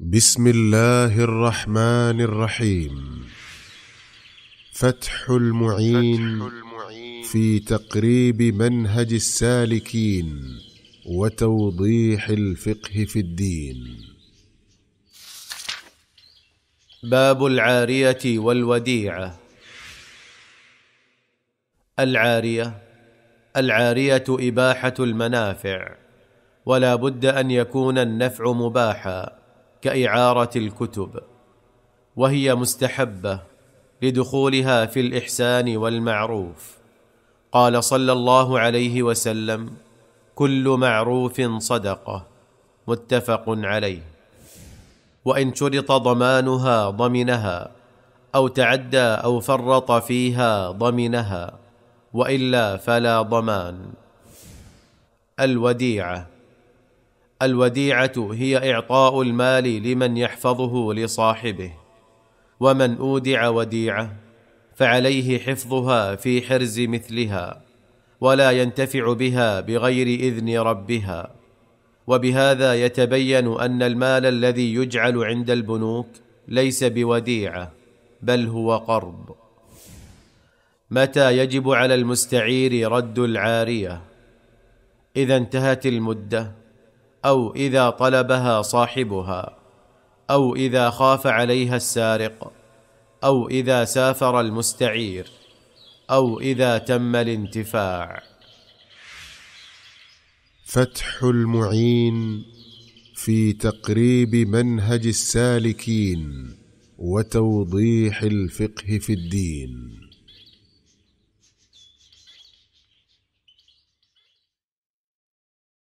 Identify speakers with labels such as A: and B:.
A: بسم الله الرحمن الرحيم فتح المعين, في تقريب منهج السالكين وتوضيح الفقه في الدين
B: باب العاريه والوديعه العاريه العاريه اباحه المنافع ولا بد ان يكون النفع مباحا كاعاره الكتب وهي مستحبه لدخولها في الاحسان والمعروف قال صلى الله عليه وسلم كل معروف صدقه متفق عليه وان شرط ضمانها ضمنها او تعدى او فرط فيها ضمنها والا فلا ضمان الوديعه الوديعه هي اعطاء المال لمن يحفظه لصاحبه ومن اودع وديعه فعليه حفظها في حرز مثلها ولا ينتفع بها بغير اذن ربها وبهذا يتبين ان المال الذي يجعل عند البنوك ليس بوديعه بل هو قرض متى يجب على المستعير رد العاريه اذا انتهت المده او اذا طلبها صاحبها او اذا خاف عليها السارق او اذا سافر المستعير او اذا تم الانتفاع
A: فتح المعين في تقريب منهج السالكين وتوضيح الفقه في الدين